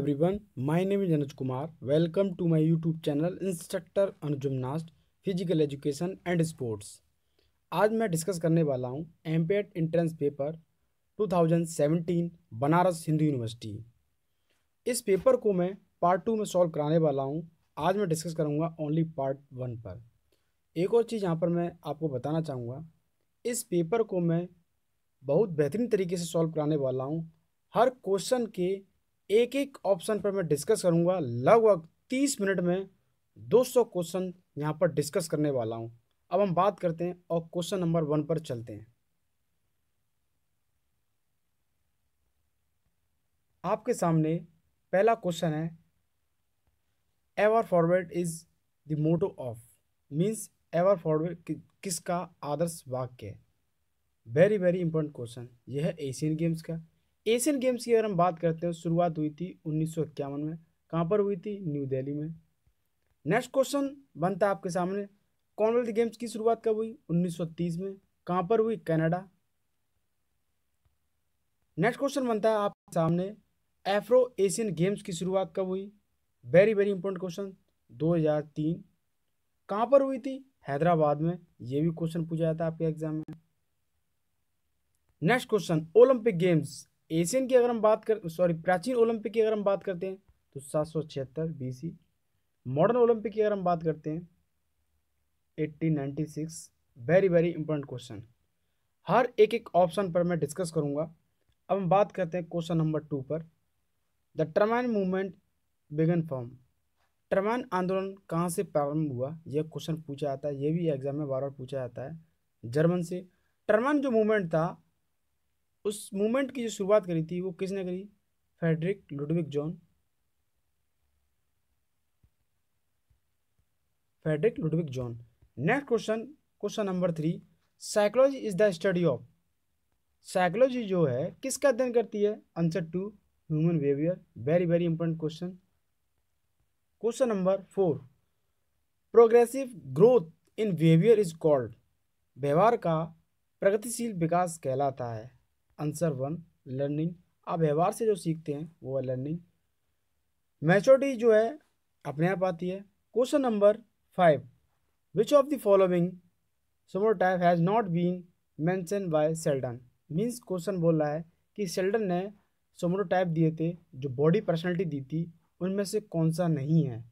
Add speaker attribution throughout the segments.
Speaker 1: everyone my name is Anuj Kumar welcome to my YouTube channel instructor Anuj gymnast physical education and sports आज मैं discuss करने वाला हूं MPEd entrance paper 2017 Banaras Hindu University इस paper को मैं पार्ट टू में सॉल्व कराने वाला हूँ आज मैं डिस्कस करूँगा ओनली पार्ट वन पर एक और चीज़ यहाँ पर मैं आपको बताना चाहूँगा इस पेपर को मैं बहुत बेहतरीन तरीके से सॉल्व कराने वाला हूँ हर क्वेश्चन के एक एक ऑप्शन पर मैं डिस्कस करूंगा लगभग तीस मिनट में 200 क्वेश्चन यहाँ पर डिस्कस करने वाला हूँ अब हम बात करते हैं और क्वेश्चन नंबर वन पर चलते हैं आपके सामने पहला क्वेश्चन है ever forward is the motto of means ever forward किसका आदर्श वाक्य है वेरी वेरी इंपॉर्टेंट क्वेश्चन यह है एशियन गेम्स का एशियन गेम्स की अगर हम बात करते हैं शुरुआत हुई थी उन्नीस में कहाँ पर हुई थी न्यू दिल्ली में नेक्स्ट क्वेश्चन बनता है आपके सामने कॉमनवेल्थ गेम्स की शुरुआत कब हुई 1930 में कहाँ पर हुई कनाडा नेक्स्ट क्वेश्चन बनता है आपके सामने एफ्रो एशियन गेम्स की शुरुआत कब हुई वेरी वेरी इंपॉर्टेंट क्वेश्चन 2003 कहाँ पर हुई थी हैदराबाद में ये भी क्वेश्चन पूछा जाता है आपके एग्जाम में next question Olympic Games Asian की अगर हम बात कर सॉरी प्राचीन ओलंपिक की अगर हम बात करते हैं तो सात सौ छिहत्तर बी मॉडर्न ओलंपिक की अगर हम बात करते हैं eighteen ninety six very very important question हर एक एक ऑप्शन पर मैं डिस्कस करूंगा अब हम बात करते हैं क्वेश्चन नंबर टू पर the Turnen movement began from Turnen आंदोलन कहाँ से प्रारंभ हुआ यह क्वेश्चन पूछा जाता है ये भी एग्जाम में बार बार पूछा जाता है जर्मन से टर्मैन जो मूवमेंट था उस मूवमेंट की जो शुरुआत करी थी वो किसने करी Friedrich Ludwig Jahn Friedrich Ludwig Jahn next question question number three psychology is the study of psychology जो है किसका अध्ययन करती है answer to human behaviour very very important question question number four progressive growth in behaviour is called व्यवहार का प्रगतिशील विकास कहलाता है आंसर वन लर्निंग आप व्यवहार से जो सीखते हैं वो है लर्निंग मेचोरिटी जो है अपने आप आती है question number five which of the following somatotype has not been mentioned by Sheldon means question बोल रहा है कि सेल्डन ने सोमोटो टाइप दिए थे जो बॉडी पर्सनैलिटी दी थी उनमें से कौन सा नहीं है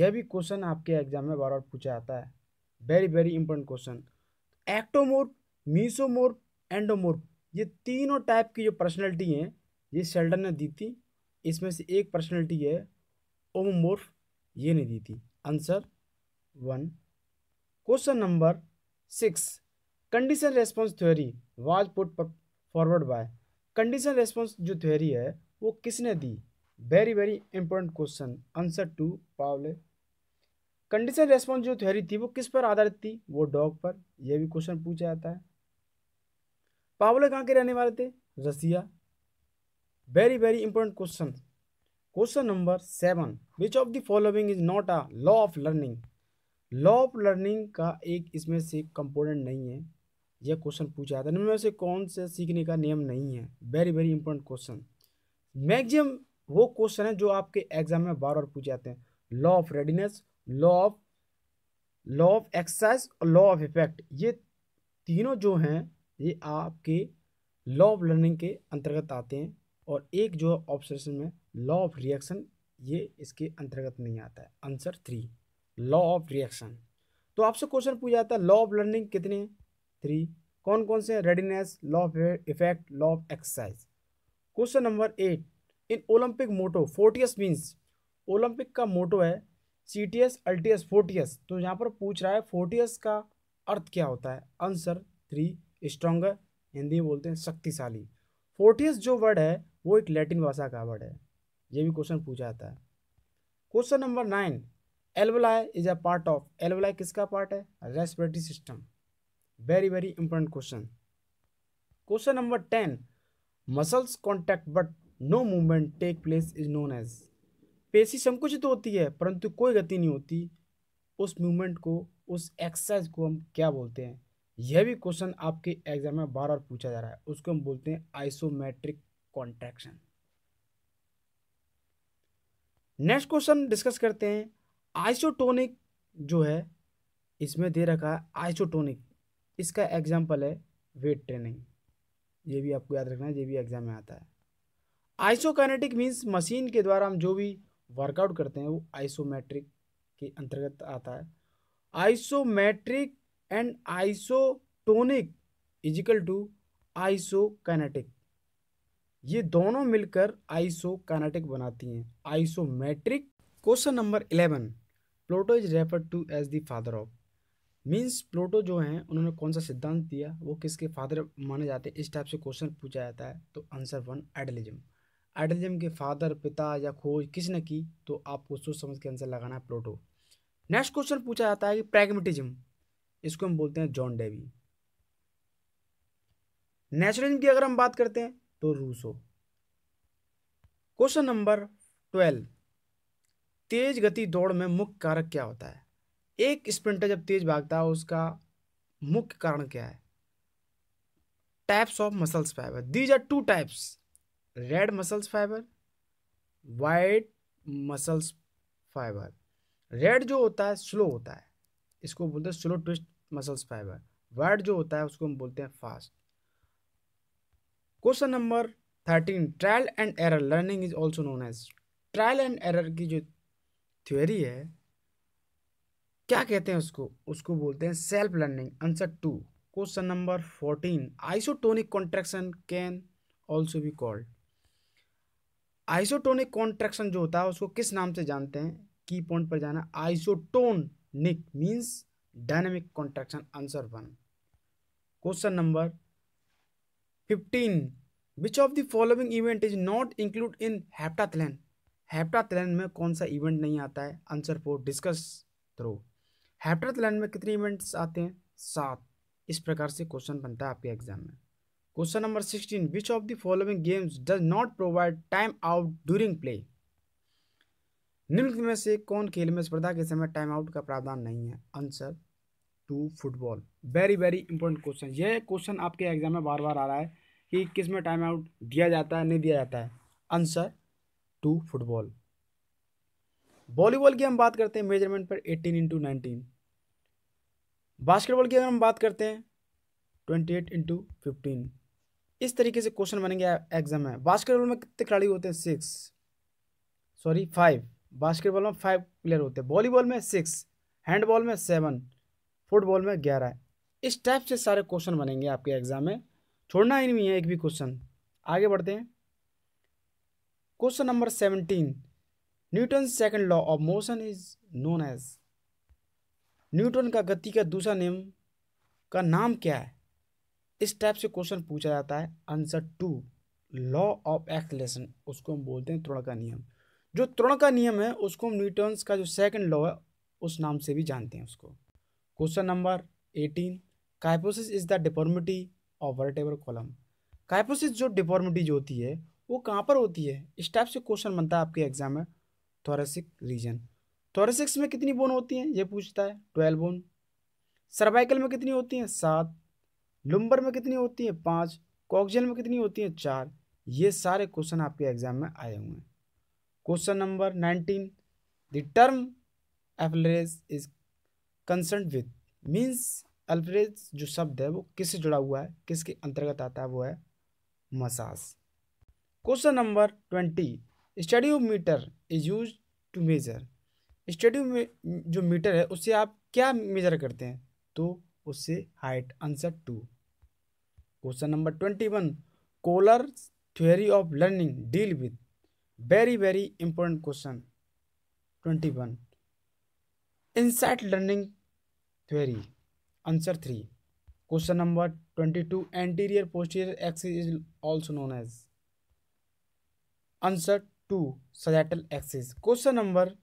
Speaker 1: यह भी क्वेश्चन आपके एग्जाम में बार बार पूछा जाता है very very important question ectomorph mesomorph endomorph ये तीनों टाइप की जो पर्सनैलिटी हैं ये शेल्डन ने दी थी इसमें से एक पर्सनैलिटी है ओमोमोर्फ ये नहीं दी थी answer one question number six condition response theory was put forward by condition response जो थ्योरी है वो किसने दी very very important question answer to Pavlov condition response जो थ्योरी थी वो किस पर आधारित थी वो डॉग पर यह भी क्वेश्चन पूछा जाता है पावले कहाँ के रहने वाले थे Russia very very important question question number seven which of the following is not a law of learning law of learning का एक इसमें से कंपोनेंट नहीं है यह क्वेश्चन पूछा था इनमें से कौन से सीखने का नियम नहीं है very very important question maximum वो क्वेश्चन है जो आपके एग्जाम में बार बार पूछे जाते हैं law of readiness law of law of exercise और लॉ ऑफ इफेक्ट ये तीनों जो हैं ये आपके लॉ ऑफ लर्निंग के अंतर्गत आते हैं और एक जो ऑब्जर्वेशन में लॉ ऑफ रिएक्शन ये इसके अंतर्गत नहीं आता है answer three law of reaction तो आपसे क्वेश्चन पूछा जाता है लॉ ऑफ लर्निंग कितने थ्री कौन कौन से readiness law of effect law of exercise question number eight in Olympic motto fortius means Olympic का मोटो है citius altius fortius तो यहाँ पर पूछ रहा है फोर्टियस का अर्थ क्या होता है आंसर थ्री स्ट्रोंगर हिंदी में बोलते हैं शक्तिशाली फोर्टियस जो वर्ड है वो एक लैटिन भाषा का वर्ड है ये भी क्वेश्चन पूछा जाता है question number nine alveoli is a part of alveoli किसका पार्ट है respiratory system very very important question question number ten muscles contact but no movement take place is known as पेशी संकुचित तो होती है परंतु कोई गति नहीं होती उस मूवमेंट को उस एक्सरसाइज को हम क्या बोलते हैं यह भी क्वेश्चन आपके एग्जाम में बार बार पूछा जा रहा है उसको हम बोलते हैं isometric contraction next question discuss करते हैं आइसोटोनिक जो है इसमें दे रखा है आइसोटोनिक इसका एग्जाम्पल है वेट ट्रेनिंग ये भी आपको याद रखना है ये भी एग्जाम में आता है आइसोकाइनेटिक मीन्स मशीन के द्वारा हम जो भी वर्कआउट करते हैं वो आइसोमेट्रिक के अंतर्गत आता है isometric and isotonic is equal to kinetic ये दोनों मिलकर कैनेटिक बनाती हैं isometric question number eleven Plato is refer to as the father of means Plato जो हैं उन्होंने कौन सा सिद्धांत दिया वो किसके फादर माने जाते हैं इस टाइप से क्वेश्चन पूछा जाता है तो आंसर वन एडलिज्म एडलिज्म के फादर पिता या खोज किसने की तो आपको सोच समझ के आंसर लगाना है प्लोटो नेक्स्ट क्वेश्चन पूछा जाता है कि प्रैग्मेटिज्म इसको हम बोलते हैं जॉन डेवी नेचुरलिज्म की अगर हम बात करते हैं तो रूसो क्वेश्चन नंबर ट्वेल्व तेज गति दौड़ में मुख्य कारक क्या होता है एक स्प्रिंटर जब तेज भागता है उसका मुख्य कारण क्या है types of muscles fiber these are two types red muscles fiber white muscles fiber red जो होता है स्लो होता है इसको बोलते हैं स्लो ट्विस्ट मसल्स फाइबर वर्ड जो होता है उसको हम बोलते हैं fast question number thirteen trial and error learning is also known as trial and error की जो थ्योरी है क्या कहते हैं उसको उसको बोलते हैं self learning answer to question number fourteen isotonic contraction can also be called isotonic contraction जो होता है उसको किस नाम से जानते हैं की पॉइंट पर जाना isotonic means dynamic contraction answer one question number fifteen which of the following event is not include in heptathlon heptathlon में कौन सा इवेंट नहीं आता है answer four discus throw heptathlon में कितने इवेंट्स आते हैं सात इस प्रकार से क्वेश्चन बनता है आपके एग्जाम में question number sixteen which of the following games does not provide time out during play निम्न में से कौन खेल में स्पर्धा के समय टाइम आउट का प्रावधान नहीं है answer two football very very important question यह क्वेश्चन आपके एग्जाम में बार बार आ रहा है कि किस में टाइम आउट दिया जाता है नहीं दिया जाता है आंसर टू फुटबॉल वॉलीबॉल की हम बात करते हैं मेजरमेंट पर एटीन इंटू नाइनटीन बास्केटबॉल की अगर हम बात करते हैं ट्वेंटी एट इंटू फिफ्टीन इस तरीके से क्वेश्चन बनेंगे एग्जाम में बास्केटबॉल में कितने खिलाड़ी होते हैं सिक्स सॉरी फाइव बास्केटबॉल में फाइव प्लेयर होते हैं वॉलीबॉल में सिक्स हैंडबॉल में सेवन फुटबॉल में ग्यारह इस टाइप से सारे क्वेश्चन बनेंगे आपके एग्जाम में छोड़ना ही नहीं है एक भी क्वेश्चन आगे बढ़ते हैं question number seventeen Newton second law of motion is known as Newton का गति का दूसरा नियम का नाम क्या है इस टाइप से क्वेश्चन पूछा जाता है answer two law of acceleration उसको हम बोलते हैं थोड़ा का नियम जो तृण का नियम है उसको हम न्यूटन्स का जो सेकंड लॉ है उस नाम से भी जानते हैं उसको question number eighteen kyphosis is the deformity of vertebral column kyphosis जो डिफॉर्मिटी जो होती है वो कहाँ पर होती है इस टाइप से क्वेश्चन बनता है आपके एग्जाम में थोरेसिक रीजन थोरेसिक्स में कितनी बोन होती हैं ये पूछता है ट्वेल्व बोन सर्वाइकल में कितनी होती हैं सात लुम्बर में कितनी होती हैं पाँच कॉक्जल में कितनी होती हैं चार ये सारे क्वेश्चन आपके एग्जाम में आए हुए हैं question number nineteen the term effleurage is concern with means effleurage जो शब्द है वो किससे जुड़ा हुआ है किसके अंतर्गत आता है वो है massage question number twenty meter is use to measure स्टडियो में जो मीटर है उससे आप क्या मेज़र करते हैं तो उससे height answer to question number twenty one Kohler theory of learning deal with very very important question twenty one insight learning theory answer three question number twenty two anterior posterior axis is also known as answer two sagittal axis question number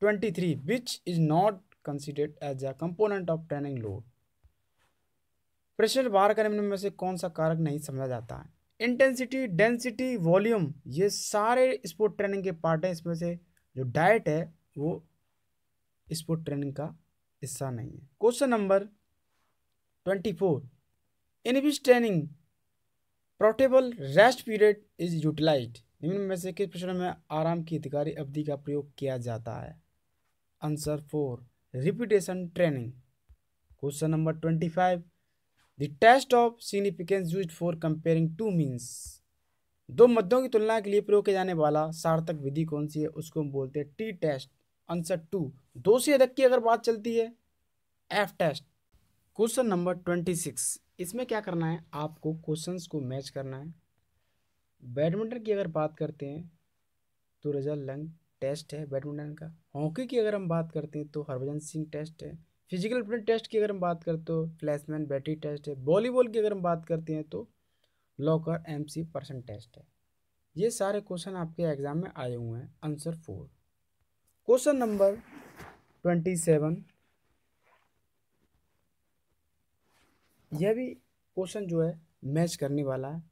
Speaker 1: twenty three which is not considered as a component of training load pressure बार करने में से कौन सा कारक नहीं समझा जाता है इंटेंसिटी डेंसिटी वॉल्यूम ये सारे स्पोर्ट ट्रेनिंग के पार्ट हैं इसमें से जो डाइट है वो स्पोर्ट ट्रेनिंग का हिस्सा नहीं है question number twenty four in which training portable rest period is utilize निम्न में से किस प्रश्न में आराम की अधिकारी अवधि का प्रयोग किया जाता है answer four repetition training question number twenty five the test of significance use for comparing two means दो मद्दों की तुलना के लिए प्रयोग किया जाने वाला सार्थक विधि कौन सी है उसको हम बोलते हैं टी टेस्ट आंसर टू दो से अधिक की अगर बात चलती है F test question number twenty six इसमें क्या करना है आपको क्वेश्चन को मैच करना है बैडमिंटन की अगर बात करते हैं तो रजा लंग टेस्ट है बैडमिंटन का हॉकी की अगर हम बात करते हैं तो हरभजन सिंह टेस्ट है फिजिकल प्रिंट टेस्ट की अगर हम बात करते हो फ्लैशमैन बैटरी टेस्ट है वॉलीबॉल की अगर हम बात करते हैं तो लॉकर एम सी टेस्ट है ये सारे क्वेश्चन आपके एग्ज़ाम में आए हुए हैं answer four question number twenty seven यह भी क्वेश्चन जो है मैच करने वाला है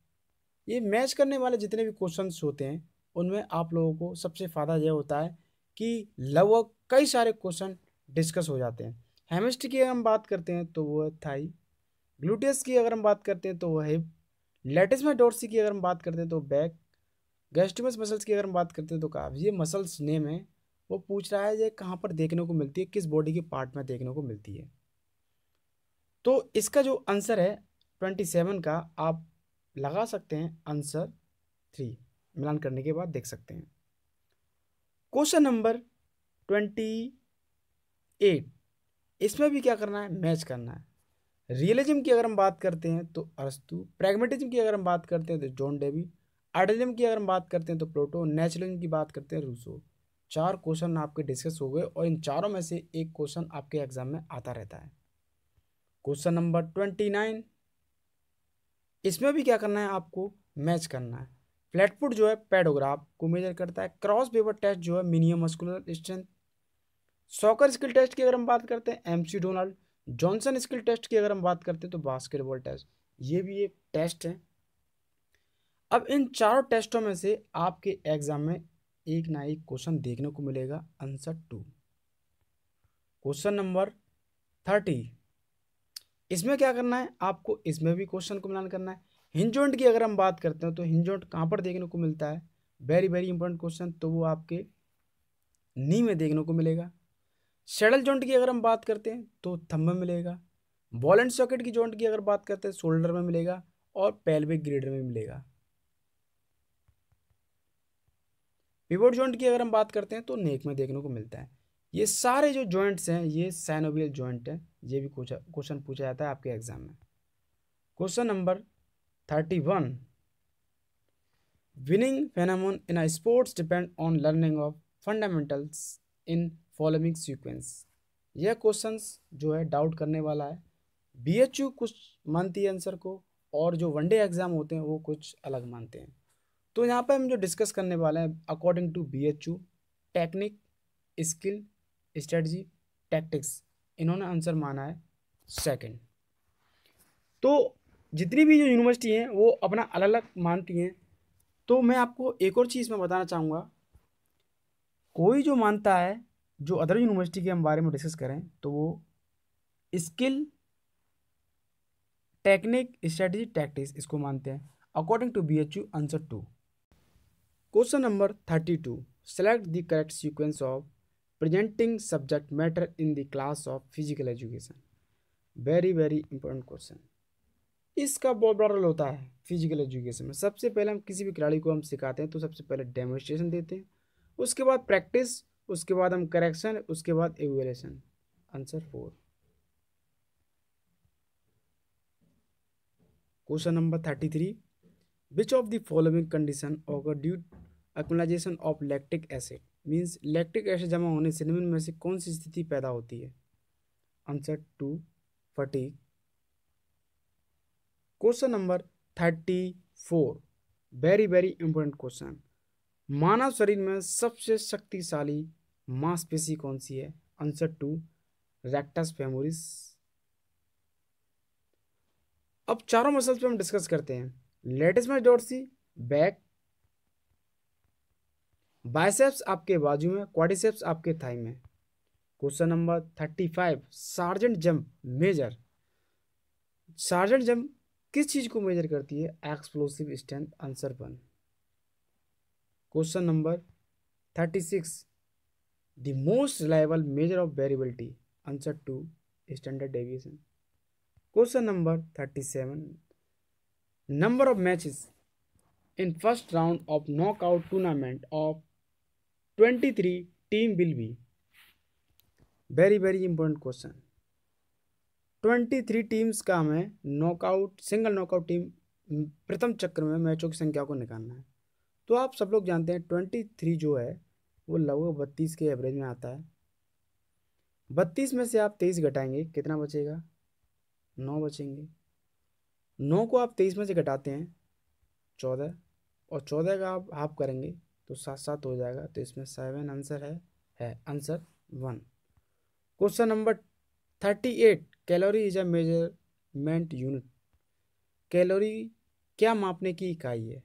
Speaker 1: ये मैच करने वाले जितने भी क्वेश्चन होते हैं उनमें आप लोगों को सबसे फ़ायदा यह होता है कि लगभग कई सारे क्वेश्चन डिस्कस हो जाते हैं हेमिस्ट की अगर हम बात करते हैं तो वो है थाई ग्लूटियस की अगर हम बात करते हैं तो वो हिप लेटिस में डोर्सी की अगर हम बात करते हैं तो बैक गेस्टमस मसल्स की अगर हम बात करते हैं तो काफ ये मसल्स नेम है वो पूछ रहा है ये कहाँ पर देखने को मिलती है किस बॉडी के पार्ट में देखने को मिलती है तो इसका जो आंसर है ट्वेंटी सेवन का आप लगा सकते हैं आंसर थ्री मिलान करने के बाद देख सकते हैं क्वेश्चन नंबर ट्वेंटी एट इसमें भी क्या करना है मैच करना है रियलिज्म की अगर हम बात करते हैं तो अरस्तु प्रेगमेटिज्म की अगर हम बात करते हैं तो जॉन डेवी आर्टिज्म की अगर हम बात करते हैं तो प्लोटो नेचुरलिज्म की बात करते हैं रूसो चार क्वेश्चन आपके डिस्कस हो गए और इन चारों में से एक क्वेश्चन आपके एग्जाम में आता रहता है क्वेश्चन नंबर ट्वेंटी नाइन इसमें भी क्या करना है आपको मैच करना है फ्लैटफुट जो है पेडोग्राफ को मेजर करता है क्रॉस बेबर टेस्ट जो है minimum muscular strength soccer skill test की अगर हम बात करते हैं M C Donald Johnson skill test की अगर हम बात करते हैं तो बास्केटबॉल टेस्ट ये भी एक टेस्ट है अब इन चारों टेस्टों में से आपके एग्जाम में एक ना एक क्वेश्चन देखने को मिलेगा answer to question number thirty इसमें क्या करना है आपको इसमें भी क्वेश्चन को मिलान करना है हिंजोंट की अगर हम बात करते हैं तो हिंजोंट कहाँ पर देखने को मिलता है वेरी वेरी इंपॉर्टेंट क्वेश्चन तो वो आपके नी में देखने को मिलेगा शेडल जॉइंट की अगर हम बात करते हैं तो थंब में मिलेगा बॉल एंड सॉकेट की जॉइंट की अगर बात करते हैं शोल्डर में मिलेगा और पेल्विक ग्रेडर में मिलेगा पिवोट जॉइंट की अगर हम बात करते हैं तो नेक में देखने को मिलता है ये सारे जो जॉइंट्स हैं ये साइनोबियल जॉइंट हैं ये भी क्वेश्चन पूछा जाता है आपके एग्जाम में question number thirty one winning phenomenon in sports depend on learning of fundamentals in following sequence यह क्वेश्चन जो है डाउट करने वाला है बी एच यू कुछ मानती है आंसर को और जो वनडे एग्ज़ाम होते हैं वो कुछ अलग मानते हैं तो यहाँ पर हम जो डिस्कस करने वाले हैं according to B H U technique skill strategy tactics इन्होंने आंसर माना है सेकंड तो जितनी भी जो यूनिवर्सिटी हैं वो अपना अलग अलग मानती हैं तो मैं आपको एक और चीज़ में बताना चाहूँगा कोई जो मानता है जो अदर यूनिवर्सिटी के हम बारे में डिस्कस करें तो वो स्किल टेक्निक स्ट्रेटजी टैक्टिक्स इसको मानते हैं according to B H U answer to question number thirty two select the correct sequence of presenting subject matter in the class of physical education very very important question इसका बहुत बड़ा role होता है physical education में सबसे पहले हम किसी भी खिलाड़ी को हम सिखाते हैं तो सबसे पहले डेमोस्ट्रेशन देते हैं उसके बाद प्रैक्टिस उसके बाद हम करेक्शन उसके बाद evaluation answer four question number thirty three which of the following condition occur due accumulation of lactic acid means lactic acid जमा होने से निम्न में से कौन सी स्थिति पैदा होती है answer two fatigue question number thirty four very very important question मानव शरीर में सबसे शक्तिशाली मांसपेशी कौन सी है आंसर टू रेक्टस फेमोरिस अब चारों मसल्स पे हम डिस्कस करते हैं लेटेस्ट में सी बैक बाइसेप्स आपके बाजू में क्वाडिसेप्स आपके थाई में question number thirty five sergeant jump measure sergeant jump किस चीज को मेजर करती है explosive strength answer one question number thirty six the most reliable measure of variability answer 2 standard deviation question number 37 number of matches in first round of knockout tournament of 23 team will be very very important question 23 teams का हमें knockout single knockout team प्रथम चक्र में मैचों की संख्या को निकालना है तो आप सब लोग जानते हैं 23 जो है वो लगभग बत्तीस के एवरेज में आता है बत्तीस में से आप तेईस घटाएंगे कितना बचेगा नौ बचेंगे नौ को आप तेईस में से घटाते हैं चौदह और चौदह का आप हाफ करेंगे तो सात सात हो जाएगा तो इसमें सेवन आंसर है है answer one question number thirty eight calorie is a measurement unit calorie क्या मापने की इकाई है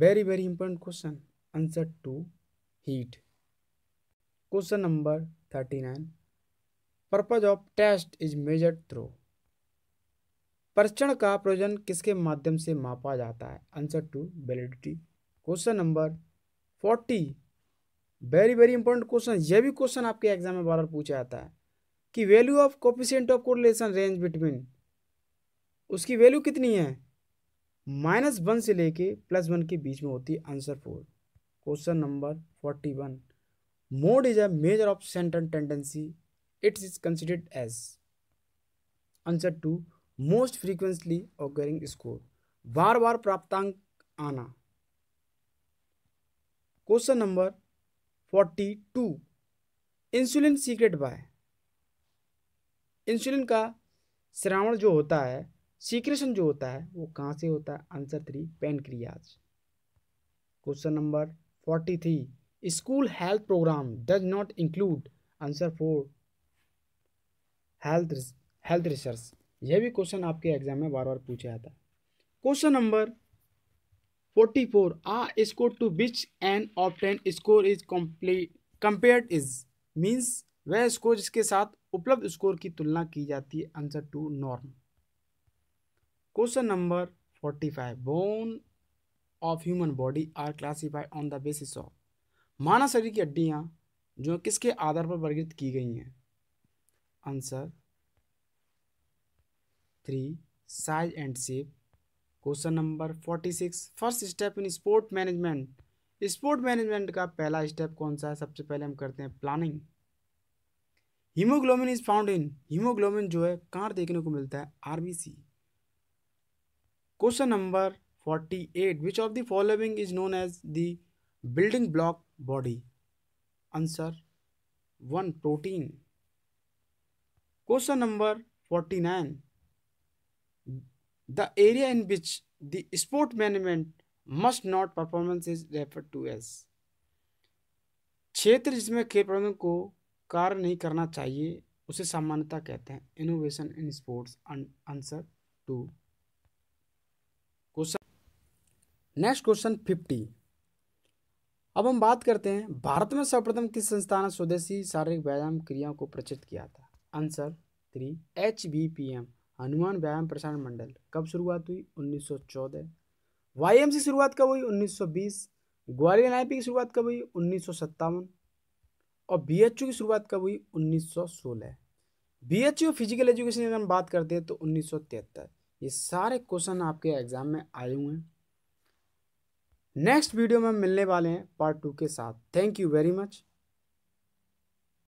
Speaker 1: very very important question two heat question number thirty nine purpose of test is measured through परीक्षण का प्रयोजन किसके माध्यम से मापा जाता है answer two validity question number forty very very important question यह भी क्वेश्चन आपके एग्जाम में बार बार पूछा जाता है कि value of coefficient of correlation range between उसकी वैल्यू कितनी है माइनस वन से लेके प्लस वन के बीच में होती है answer four question number forty one mode is a measure of central tendency its is considered as answer two most frequently occurring score बार बार प्राप्तांक आना question number forty two insulin secrete by insulin का श्रावण जो होता है secretion जो होता है वो कहाँ से होता है answer three pancreas question number forty three school health program does not include answer four health health research यह भी क्वेश्चन आपके एग्जाम में बार बार पूछा जाता है question number forty four a score to which an obtained score is complete compared is means वह score जिसके साथ उपलब्ध स्कोर की तुलना की जाती है answer two norm question number forty five bone of human body are classified on the basis of मानव शरीर की हड्डियाँ जो किसके आधार पर वर्गीकृत की गई हैं answer three size and shape question number forty six first step in sport management sport management का पहला स्टेप कौन सा है सबसे पहले हम करते हैं planning haemoglobin is found in haemoglobin जो है कहाँ देखने को मिलता है RBC question number 48 which of the following is known as the building block body answer 1 protein question number 49 the area in which the sport management must not performance is referred to as क्षेत्र जिसमें खेल प्रबंधन को कार्य नहीं करना चाहिए उसे सामान्यता कहते हैं innovation in sports answer two next question fifty अब हम बात करते हैं भारत में सर्वप्रथम किस संस्था ने स्वदेशी शारीरिक व्यायाम क्रियाओं को प्रचलित किया था answer three H B P M Hanuman Vyayam Prasaran मंडल कब शुरुआत हुई 1914 वाईएम की शुरुआत कब हुई 1920 ग्वालियर एनआईपी की शुरुआत कब हुई उन्नीस और बी की शुरुआत कब हुई 1916 सौ फिजिकल एजुकेशन की हम बात करते हैं तो उन्नीस ये सारे क्वेश्चन आपके एग्जाम में आए हुए हैं नेक्स्ट वीडियो में हम मिलने वाले हैं पार्ट टू के साथ थैंक यू वेरी मच